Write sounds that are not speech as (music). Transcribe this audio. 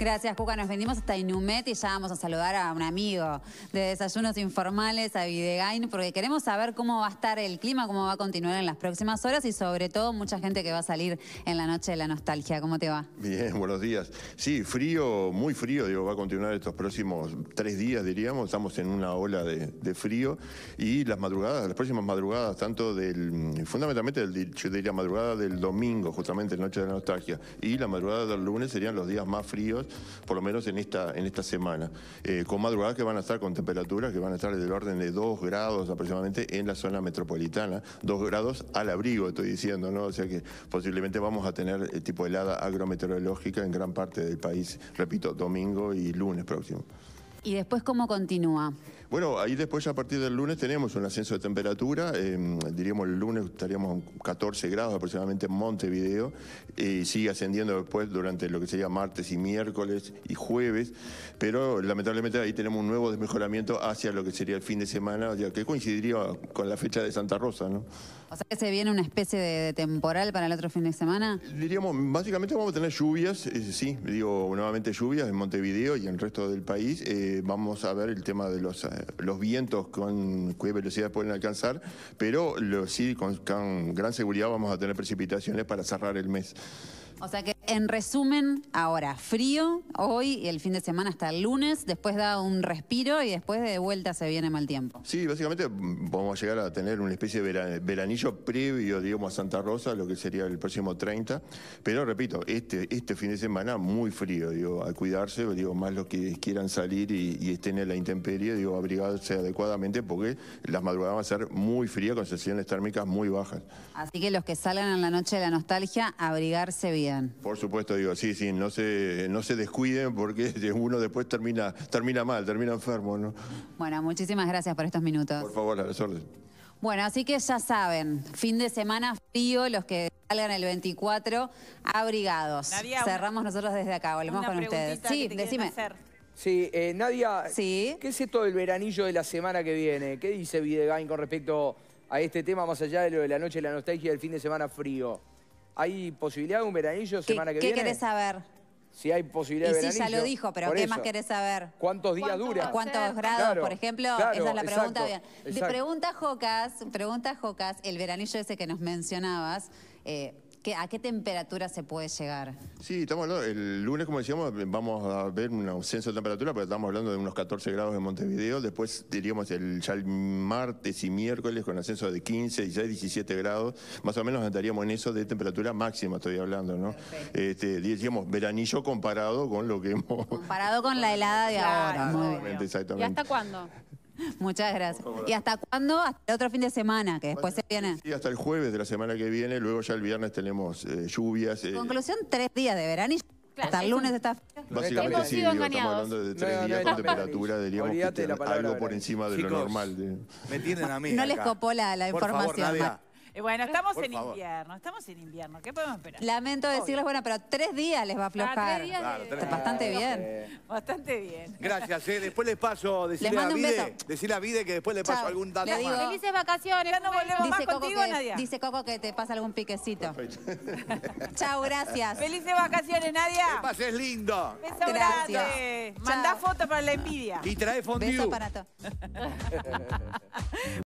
Gracias, Cuca. Nos vendimos hasta Inumet y ya vamos a saludar a un amigo de Desayunos Informales, a Videgain, porque queremos saber cómo va a estar el clima, cómo va a continuar en las próximas horas y sobre todo mucha gente que va a salir en la noche de la nostalgia. ¿Cómo te va? Bien, buenos días. Sí, frío, muy frío, digo, va a continuar estos próximos tres días, diríamos. Estamos en una ola de, frío y las madrugadas, las próximas madrugadas, tanto del, fundamentalmente, del, yo diría madrugada del domingo, justamente, noche de la nostalgia, y la madrugada del lunes serían los días más fríos por lo menos en esta, en esta semana, eh, con madrugadas que van a estar con temperaturas que van a estar del orden de 2 grados aproximadamente en la zona metropolitana, 2 grados al abrigo, estoy diciendo, ¿no? O sea que posiblemente vamos a tener eh, tipo de helada agrometeorológica en gran parte del país, repito, domingo y lunes próximo. ¿Y después cómo continúa? Bueno, ahí después a partir del lunes tenemos un ascenso de temperatura, em, diríamos el lunes estaríamos a 14 grados aproximadamente en Montevideo, y sigue ascendiendo después durante lo que sería martes y miércoles y jueves, pero lamentablemente ahí tenemos un nuevo desmejoramiento hacia lo que sería el fin de semana, ya que coincidiría con la fecha de Santa Rosa, ¿no? O sea que se viene una especie de temporal para el otro fin de semana. Diríamos, básicamente vamos a tener lluvias, eh, sí, digo nuevamente lluvias en Montevideo y en el resto del país. Eh, vamos a ver el tema de los eh, los vientos con qué velocidad pueden alcanzar, pero sí, con gran seguridad vamos a tener precipitaciones para cerrar el mes. O sea que, en resumen, ahora frío, hoy, y el fin de semana hasta el lunes, después da un respiro y después de vuelta se viene mal tiempo. Sí, básicamente mm, vamos a llegar a tener una especie de veranillo previo, digamos, a Santa Rosa, lo que sería el próximo 30. Pero repito, este, este fin de semana muy frío, digo, a cuidarse, digo, más los que quieran salir y, estén en la intemperie, digo, abrigarse adecuadamente porque las madrugadas van a ser muy frías con sesiones térmicas muy bajas. Así que los que salgan en la noche de la nostalgia, abrigarse bien. Por supuesto, digo, sí, sí, no se, no se descuiden porque (laughs) uno después termina, termina mal, termina enfermo, ¿no? Bueno, muchísimas gracias por estos minutos. Por favor, a las órdenes. Bueno, así que ya saben, fin de semana frío, los que salgan el 24, abrigados. Nadia, Cerramos nosotros desde acá, volvemos con ustedes. Sí, decime. Sí, eh, Nadia, ¿qué es esto del veranillo de la semana que viene? ¿Qué dice Videgain con respecto a este tema, más allá de lo de la noche, la nostalgia del fin de semana frío? ¿Hay posibilidad de un veranillo semana que viene? ¿Qué querés saber? Si hay posibilidad de veranillo. si ya lo dijo, pero ¿qué más querés saber? ¿Cuántos días dura? ¿Cuántos grados, por ejemplo? esa es la pregunta. bien. Pregunta Jocas, pregunta Jocas, el veranillo ese que nos mencionabas... Eh, ¿A qué temperatura se puede llegar? Sí, estamos el lunes, como decíamos, vamos a ver un ascenso de temperatura, pero estamos hablando de unos 14 grados en Montevideo. Después diríamos el, ya el martes y miércoles con ascenso de 15, y de 17 grados. Más o menos andaríamos en eso de temperatura máxima, estoy hablando, ¿no? Este, digamos, veranillo comparado con lo que hemos... Comparado con la helada de ahora. exactamente. ¿Y hasta cuándo? (laughs) Muchas gracias. ¿Y hasta cuándo? Hasta el otro fin de semana, que después se viene. Sí, hasta el jueves de la semana que viene, luego ya el viernes tenemos eh, lluvias. ¿En eh. Conclusión, tres días de verano y claro, hasta el lunes está Básicamente sí, estamos hablando de tres días con temperatura, diríamos que algo por encima de lo normal. Me tienen a mí. No les copó la, la información bueno, estamos en invierno, estamos en invierno. ¿Qué podemos esperar? Lamento decirles, bueno, pero tres días les va a aflojar. tres días claro, bastante bien. Bastante bien. Gracias, eh. después les paso, decirle les a Vide, decirle a Vide que después le paso algún dato digo, Felices vacaciones. Ya no volvemos dice más contigo, Nadia. Dice Coco que te pasa algún piquecito. (laughs) Chao, gracias. Felices vacaciones, Nadia. Que pases lindo. Beso gracias. grande. Mandá fotos para la envidia. Y trae fondue. Beso para todos. (laughs)